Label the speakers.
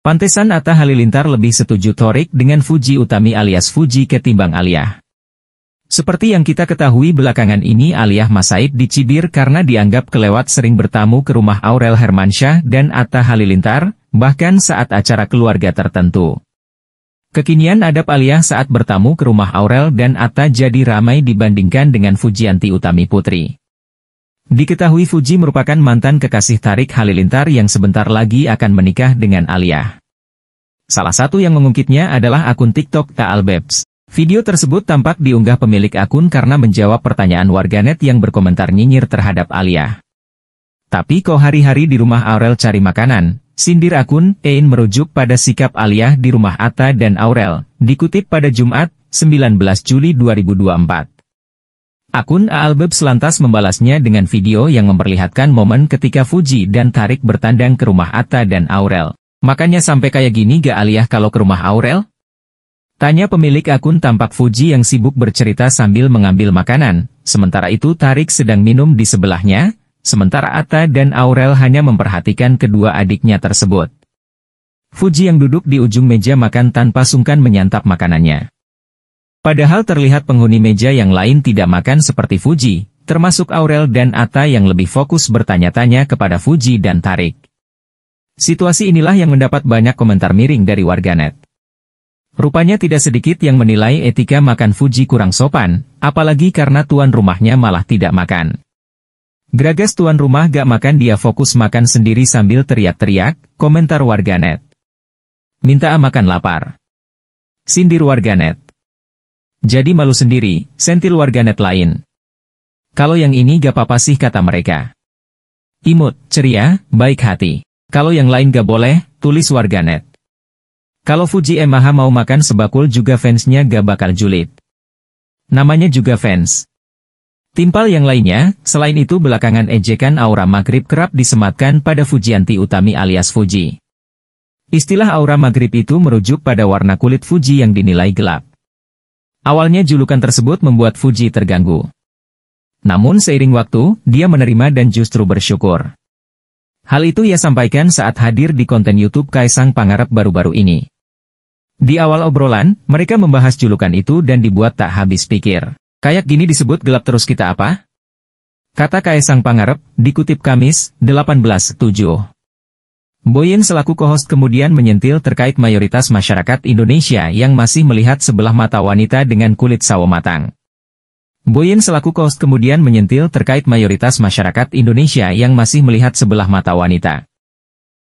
Speaker 1: Pantesan Atta Halilintar lebih setuju Torik dengan Fuji Utami alias Fuji ketimbang Aliyah. Seperti yang kita ketahui belakangan ini Aliyah Masaid dicibir karena dianggap kelewat sering bertamu ke rumah Aurel Hermansyah dan Atta Halilintar, bahkan saat acara keluarga tertentu. Kekinian adab Aliyah saat bertamu ke rumah Aurel dan Atta jadi ramai dibandingkan dengan Fujianti Utami Putri. Diketahui Fuji merupakan mantan kekasih Tarik Halilintar yang sebentar lagi akan menikah dengan Alia. Salah satu yang mengungkitnya adalah akun TikTok Taalbebs. Video tersebut tampak diunggah pemilik akun karena menjawab pertanyaan warganet yang berkomentar nyinyir terhadap Alia. Tapi kok hari-hari di rumah Aurel cari makanan, sindir akun Ein merujuk pada sikap Alia di rumah Atta dan Aurel, dikutip pada Jumat, 19 Juli 2024. Akun Albeb lantas membalasnya dengan video yang memperlihatkan momen ketika Fuji dan Tarik bertandang ke rumah Atta dan Aurel. Makanya sampai kayak gini gak aliyah kalau ke rumah Aurel? Tanya pemilik akun tampak Fuji yang sibuk bercerita sambil mengambil makanan, sementara itu Tarik sedang minum di sebelahnya, sementara Atta dan Aurel hanya memperhatikan kedua adiknya tersebut. Fuji yang duduk di ujung meja makan tanpa sungkan menyantap makanannya. Padahal terlihat penghuni meja yang lain tidak makan seperti Fuji, termasuk Aurel dan Ata yang lebih fokus bertanya-tanya kepada Fuji dan Tarik. Situasi inilah yang mendapat banyak komentar miring dari warganet. Rupanya tidak sedikit yang menilai etika makan Fuji kurang sopan, apalagi karena tuan rumahnya malah tidak makan. Gragas tuan rumah gak makan dia fokus makan sendiri sambil teriak-teriak, komentar warganet. Minta makan lapar. Sindir warganet. Jadi malu sendiri, sentil warganet lain. Kalau yang ini gak apa-apa sih kata mereka. Imut, ceria, baik hati. Kalau yang lain gak boleh, tulis warganet. Kalau Fuji Emaha mau makan sebakul juga fansnya gak bakal julid. Namanya juga fans. Timpal yang lainnya, selain itu belakangan ejekan aura maghrib kerap disematkan pada Fujianti Utami alias Fuji. Istilah aura maghrib itu merujuk pada warna kulit Fuji yang dinilai gelap. Awalnya julukan tersebut membuat Fuji terganggu. Namun seiring waktu, dia menerima dan justru bersyukur. Hal itu ia sampaikan saat hadir di konten YouTube Kaisang Pangarep baru-baru ini. Di awal obrolan, mereka membahas julukan itu dan dibuat tak habis pikir. Kayak gini disebut gelap terus kita apa? Kata Kaisang Pangarep, dikutip Kamis, 18.7. Boyin selaku co-host kemudian menyentil terkait mayoritas masyarakat Indonesia yang masih melihat sebelah mata wanita dengan kulit sawo matang. Boyin selaku co-host kemudian menyentil terkait mayoritas masyarakat Indonesia yang masih melihat sebelah mata wanita.